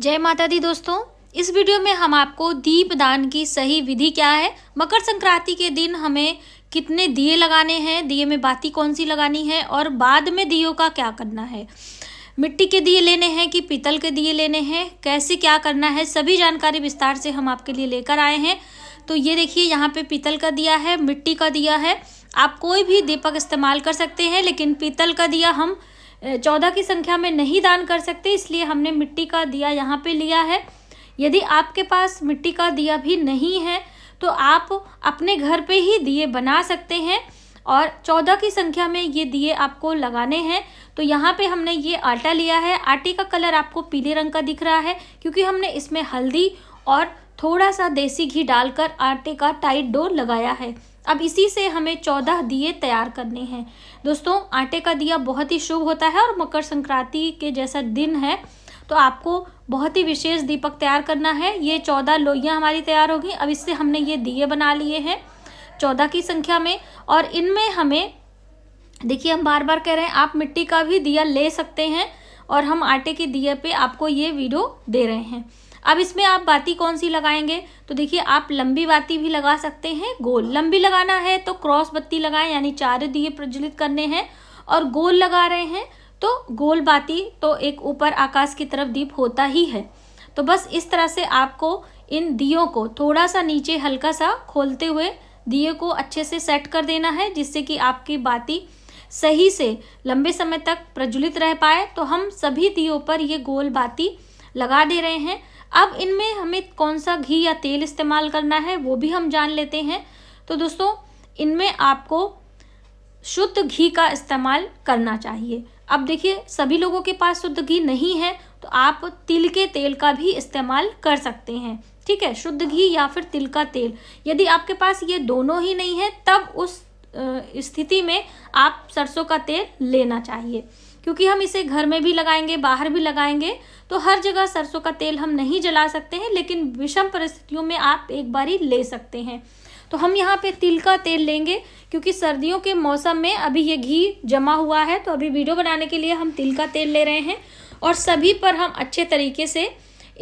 जय माता दी दोस्तों इस वीडियो में हम आपको दीपदान की सही विधि क्या है मकर संक्रांति के दिन हमें कितने दिए लगाने हैं दिए में बाती कौन सी लगानी है और बाद में दियो का क्या करना है मिट्टी के दिए लेने हैं कि पीतल के दिए लेने हैं कैसे क्या करना है सभी जानकारी विस्तार से हम आपके लिए लेकर आए हैं तो ये देखिए यहाँ पे पीतल का दिया है मिट्टी का दिया है आप कोई भी दीपक इस्तेमाल कर सकते हैं लेकिन पीतल का दिया हम चौदह की संख्या में नहीं दान कर सकते इसलिए हमने मिट्टी का दिया यहाँ पे लिया है यदि आपके पास मिट्टी का दिया भी नहीं है तो आप अपने घर पे ही दिए बना सकते हैं और चौदह की संख्या में ये दिए आपको लगाने हैं तो यहाँ पे हमने ये आटा लिया है आटे का कलर आपको पीले रंग का दिख रहा है क्योंकि हमने इसमें हल्दी और थोड़ा सा देसी घी डालकर आटे का टाइट डो लगाया है अब इसी से हमें चौदह दिए तैयार करने हैं दोस्तों आटे का दिया बहुत ही शुभ होता है और मकर संक्रांति के जैसा दिन है तो आपको बहुत ही विशेष दीपक तैयार करना है ये चौदह लोहियाँ हमारी तैयार होगी अब इससे हमने ये दिए बना लिए हैं चौदह की संख्या में और इनमें हमें देखिए हम बार बार कह रहे हैं आप मिट्टी का भी दिया ले सकते हैं और हम आटे के दिए पे आपको ये वीडियो दे रहे हैं अब इसमें आप बाती कौन सी लगाएंगे तो देखिए आप लंबी बाती भी लगा सकते हैं गोल लंबी लगाना है तो क्रॉस बत्ती लगाएं यानी चार दिए प्रज्वलित करने हैं और गोल लगा रहे हैं तो गोल बाती तो एक ऊपर आकाश की तरफ दीप होता ही है तो बस इस तरह से आपको इन दियों को थोड़ा सा नीचे हल्का सा खोलते हुए दिए को अच्छे से सेट कर देना है जिससे कि आपकी बाती सही से लंबे समय तक प्रज्वलित रह पाए तो हम सभी दियों पर ये गोल बाती लगा दे रहे हैं अब इनमें हमें कौन सा घी या तेल इस्तेमाल करना है वो भी हम जान लेते हैं तो दोस्तों इनमें आपको शुद्ध घी का इस्तेमाल करना चाहिए अब देखिए सभी लोगों के पास शुद्ध घी नहीं है तो आप तिल के तेल का भी इस्तेमाल कर सकते हैं ठीक है शुद्ध घी या फिर तिल का तेल यदि आपके पास ये दोनों ही नहीं है तब उस स्थिति में आप सरसों का तेल लेना चाहिए क्योंकि हम इसे घर में भी लगाएंगे बाहर भी लगाएंगे तो हर जगह सरसों का तेल हम नहीं जला सकते हैं लेकिन विषम परिस्थितियों में आप एक बारी ले सकते हैं तो हम यहाँ पे तिल का तेल लेंगे क्योंकि सर्दियों के मौसम में अभी ये घी जमा हुआ है तो अभी वीडियो बनाने के लिए हम तिल का तेल ले रहे हैं और सभी पर हम अच्छे तरीके से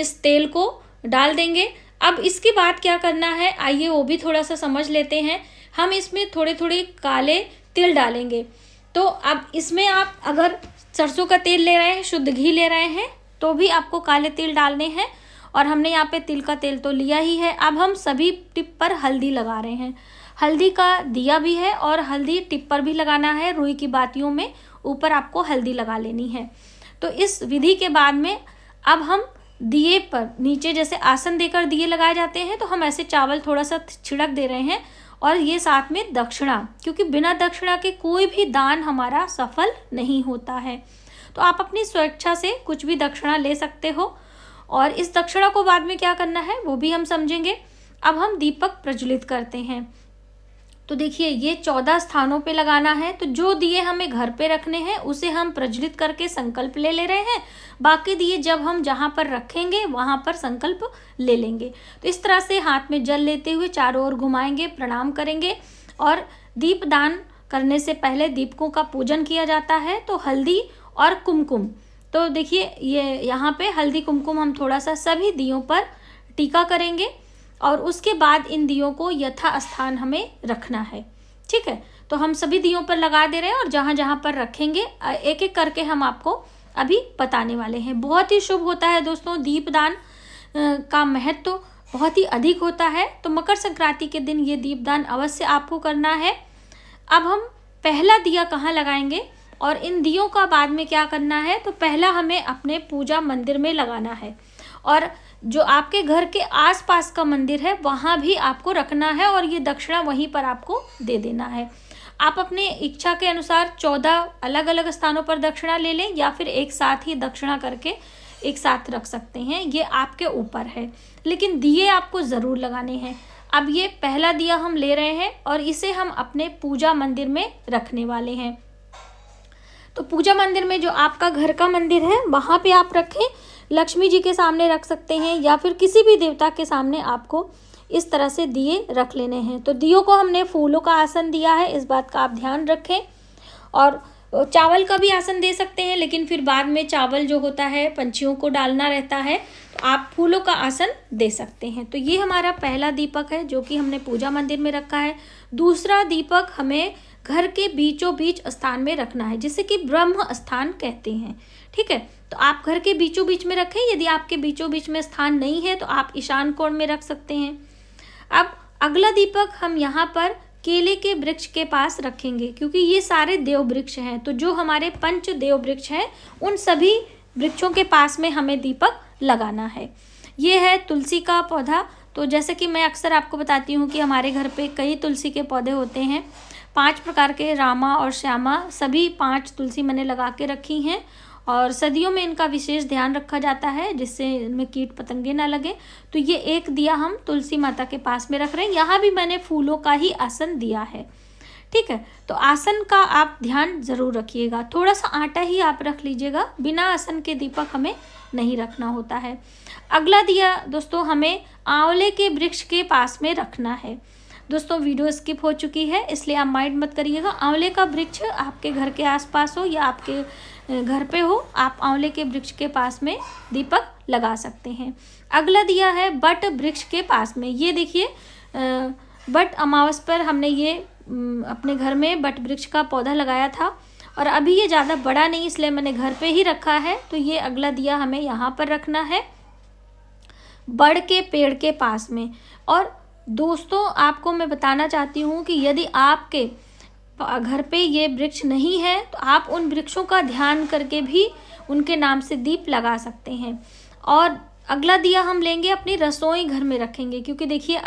इस तेल को डाल देंगे अब इसके बाद क्या करना है आइए वो भी थोड़ा सा समझ लेते हैं हम इसमें थोड़े थोड़े काले तिल डालेंगे तो अब इसमें आप अगर सरसों का तेल ले रहे हैं शुद्ध घी ले रहे हैं तो भी आपको काले तिल डालने हैं और हमने यहाँ पे तिल का तेल तो लिया ही है अब हम सभी टिप पर हल्दी लगा रहे हैं हल्दी का दिया भी है और हल्दी टिप पर भी लगाना है रुई की बातियों में ऊपर आपको हल्दी लगा लेनी है तो इस विधि के बाद में अब हम दिए पर नीचे जैसे आसन देकर दिए लगाए जाते हैं तो हम ऐसे चावल थोड़ा सा छिड़क दे रहे हैं और ये साथ में दक्षिणा क्योंकि बिना दक्षिणा के कोई भी दान हमारा सफल नहीं होता है तो आप अपनी स्वेच्छा से कुछ भी दक्षिणा ले सकते हो और इस दक्षिणा को बाद में क्या करना है वो भी हम समझेंगे अब हम दीपक प्रज्वलित करते हैं तो देखिए ये चौदह स्थानों पे लगाना है तो जो दिए हमें घर पे रखने हैं उसे हम प्रज्वलित करके संकल्प ले ले रहे हैं बाकी दिए जब हम जहाँ पर रखेंगे वहाँ पर संकल्प ले लेंगे तो इस तरह से हाथ में जल लेते हुए चारों ओर घुमाएंगे प्रणाम करेंगे और दीपदान करने से पहले दीपकों का पूजन किया जाता है तो हल्दी और कुमकुम तो देखिए ये यहाँ पे हल्दी कुमकुम हम थोड़ा सा सभी दियों पर टीका करेंगे और उसके बाद इन दियों को यथा स्थान हमें रखना है ठीक है तो हम सभी दियों पर लगा दे रहे हैं और जहाँ जहाँ पर रखेंगे एक एक करके हम आपको अभी बताने वाले हैं बहुत ही शुभ होता है दोस्तों दीपदान का महत्व तो बहुत ही अधिक होता है तो मकर संक्रांति के दिन ये दीपदान अवश्य आपको करना है अब हम पहला दिया कहाँ लगाएंगे और इन दियों का बाद में क्या करना है तो पहला हमें अपने पूजा मंदिर में लगाना है और जो आपके घर के आसपास का मंदिर है वहाँ भी आपको रखना है और ये दक्षिणा वहीं पर आपको दे देना है आप अपने इच्छा के अनुसार चौदह अलग अलग स्थानों पर दक्षिणा ले लें या फिर एक साथ ही दक्षिणा करके एक साथ रख सकते हैं ये आपके ऊपर है लेकिन दिए आपको ज़रूर लगाने हैं अब ये पहला दिया हम ले रहे हैं और इसे हम अपने पूजा मंदिर में रखने वाले हैं तो पूजा मंदिर में जो आपका घर का मंदिर है वहाँ पे आप रखें लक्ष्मी जी के सामने रख सकते हैं या फिर किसी भी देवता के सामने आपको इस तरह से दिए रख लेने हैं तो दियो को हमने फूलों का आसन दिया है इस बात का आप ध्यान रखें और चावल का भी आसन दे सकते हैं लेकिन फिर बाद में चावल जो होता है पंछियों को डालना रहता है तो आप फूलों का आसन दे सकते हैं तो ये हमारा पहला दीपक है जो कि हमने पूजा मंदिर में रखा है दूसरा दीपक हमें घर के बीचों बीच स्थान में रखना है जिसे कि ब्रह्म स्थान कहते हैं ठीक है तो आप घर के बीचों बीच में रखें यदि आपके बीचों बीच में स्थान नहीं है तो आप ईशान कोण में रख सकते हैं अब अगला दीपक हम यहाँ पर केले के वृक्ष के पास रखेंगे क्योंकि ये सारे देव वृक्ष हैं तो जो हमारे पंच देव वृक्ष हैं उन सभी वृक्षों के पास में हमें दीपक लगाना है ये है तुलसी का पौधा तो जैसे कि मैं अक्सर आपको बताती हूँ कि हमारे घर पे कई तुलसी के पौधे होते हैं पांच प्रकार के रामा और श्यामा सभी पांच तुलसी मैंने लगा के रखी हैं और सदियों में इनका विशेष ध्यान रखा जाता है जिससे इनमें कीट पतंगे ना लगे तो ये एक दिया हम तुलसी माता के पास में रख रहे हैं यहाँ भी मैंने फूलों का ही आसन दिया है ठीक है तो आसन का आप ध्यान ज़रूर रखिएगा थोड़ा सा आटा ही आप रख लीजिएगा बिना आसन के दीपक हमें नहीं रखना होता है अगला दिया दोस्तों हमें आंवले के वृक्ष के पास में रखना है दोस्तों वीडियो स्किप हो चुकी है इसलिए आप माइंड मत करिएगा आंवले का वृक्ष आपके घर के आसपास हो या आपके घर पे हो आप आंवले के वृक्ष के पास में दीपक लगा सकते हैं अगला दिया है बट वृक्ष के पास में ये देखिए बट अमावस पर हमने ये अपने घर में बट वृक्ष का पौधा लगाया था और अभी ये ज़्यादा बड़ा नहीं इसलिए मैंने घर पे ही रखा है तो ये अगला दिया हमें यहाँ पर रखना है बड़ के पेड़ के पास में और दोस्तों आपको मैं बताना चाहती हूँ कि यदि आपके तो घर पे ये वृक्ष नहीं है तो आप उन वृक्षों का ध्यान करके भी उनके नाम से दीप लगा सकते हैं और अगला दिया हम लेंगे अपनी रसोई घर में रखेंगे क्योंकि देखिए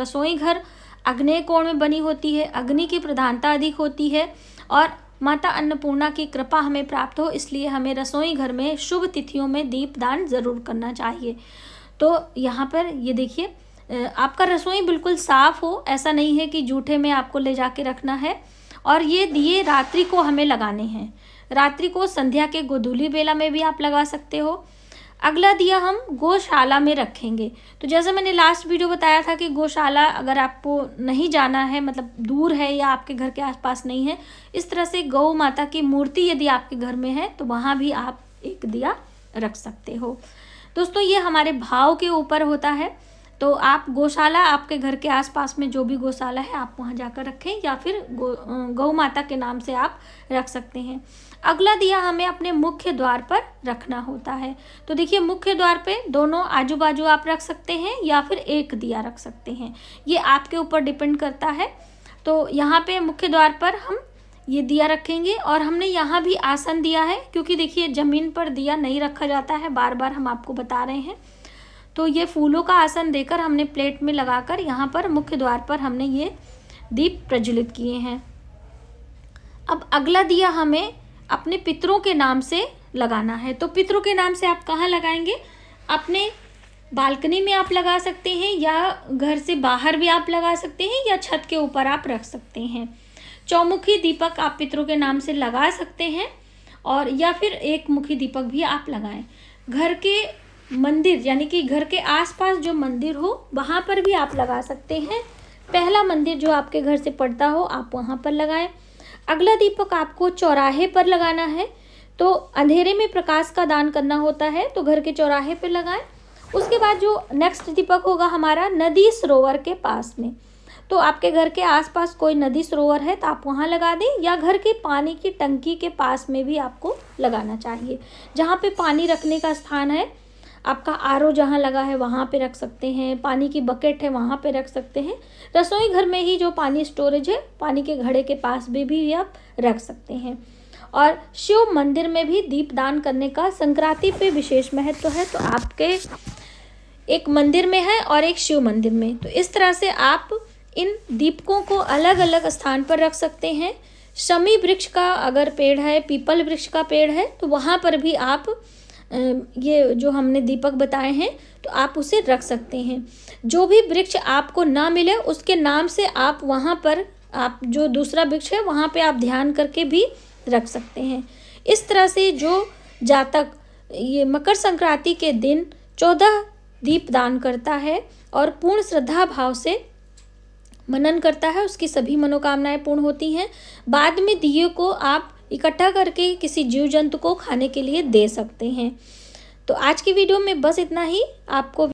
रसोई घर अग्नि कोण में बनी होती है अग्नि की प्रधानता अधिक होती है और माता अन्नपूर्णा की कृपा हमें प्राप्त हो इसलिए हमें रसोई घर में शुभ तिथियों में दीप दान ज़रूर करना चाहिए तो यहाँ पर ये देखिए आपका रसोई बिल्कुल साफ़ हो ऐसा नहीं है कि जूठे में आपको ले जाके रखना है और ये दिए रात्रि को हमें लगाने हैं रात्रि को संध्या के गोधूली बेला में भी आप लगा सकते हो अगला दिया हम गौशाला में रखेंगे तो जैसा मैंने लास्ट वीडियो बताया था कि गौशाला अगर आपको नहीं जाना है मतलब दूर है या आपके घर के आसपास नहीं है इस तरह से गौ माता की मूर्ति यदि आपके घर में है तो वहाँ भी आप एक दिया रख सकते हो दोस्तों ये हमारे भाव के ऊपर होता है तो आप गौशाला आपके घर के आसपास में जो भी गौशाला है आप वहाँ जाकर रखें या फिर गौ गौ माता के नाम से आप रख सकते हैं अगला दिया हमें अपने मुख्य द्वार पर रखना होता है तो देखिए मुख्य द्वार पे दोनों आजू बाजू आप रख सकते हैं या फिर एक दिया रख सकते हैं ये आपके ऊपर डिपेंड करता है तो यहाँ पे मुख्य द्वार पर हम ये दिया रखेंगे और हमने यहाँ भी आसन दिया है क्योंकि देखिए ज़मीन पर दिया नहीं रखा जाता है बार बार हम आपको बता रहे हैं तो ये फूलों का आसन देकर हमने प्लेट में लगाकर यहाँ पर मुख्य द्वार पर हमने ये दीप प्रज्वलित किए हैं अब अगला दिया हमें अपने पितरों के नाम से लगाना है तो पितरों के नाम से आप कहाँ लगाएंगे अपने बालकनी में आप लगा सकते हैं या घर से बाहर भी आप लगा सकते हैं या छत के ऊपर आप रख सकते हैं चौमुखी दीपक आप पितरों के नाम से लगा सकते हैं और या फिर एक मुखी दीपक भी आप लगाएं घर के मंदिर यानी कि घर के आसपास जो मंदिर हो वहाँ पर भी आप लगा सकते हैं पहला मंदिर जो आपके घर से पड़ता हो आप वहाँ पर लगाएं अगला दीपक आपको चौराहे पर लगाना है तो अंधेरे में प्रकाश का दान करना होता है तो घर के चौराहे पर लगाएं उसके बाद जो नेक्स्ट दीपक होगा हमारा नदी सरोवर के पास में तो आपके घर के आसपास कोई नदी सरोवर है तो आप वहाँ लगा दें या घर के पानी की टंकी के पास में भी आपको लगाना चाहिए जहाँ पे पानी रखने का स्थान है आपका आर ओ जहाँ लगा है वहाँ पे रख सकते हैं पानी की बकेट है वहाँ पे रख सकते हैं रसोई घर में ही जो पानी स्टोरेज है पानी के घड़े के पास भी भी आप रख सकते हैं और शिव मंदिर में भी दीप दान करने का संक्रांति पे विशेष महत्व है तो आपके एक मंदिर में है और एक शिव मंदिर में तो इस तरह से आप इन दीपकों को अलग अलग स्थान पर रख सकते हैं शमी वृक्ष का अगर पेड़ है पीपल वृक्ष का पेड़ है तो वहाँ पर भी आप ये जो हमने दीपक बताए हैं तो आप उसे रख सकते हैं जो भी वृक्ष आपको ना मिले उसके नाम से आप वहाँ पर आप जो दूसरा वृक्ष है वहाँ पे आप ध्यान करके भी रख सकते हैं इस तरह से जो जातक ये मकर संक्रांति के दिन चौदह दीप दान करता है और पूर्ण श्रद्धा भाव से मनन करता है उसकी सभी मनोकामनाएं पूर्ण होती हैं बाद में दिए को आप इकट्ठा करके किसी जीव जंतु को खाने के लिए दे सकते हैं तो आज की वीडियो में बस इतना ही आपको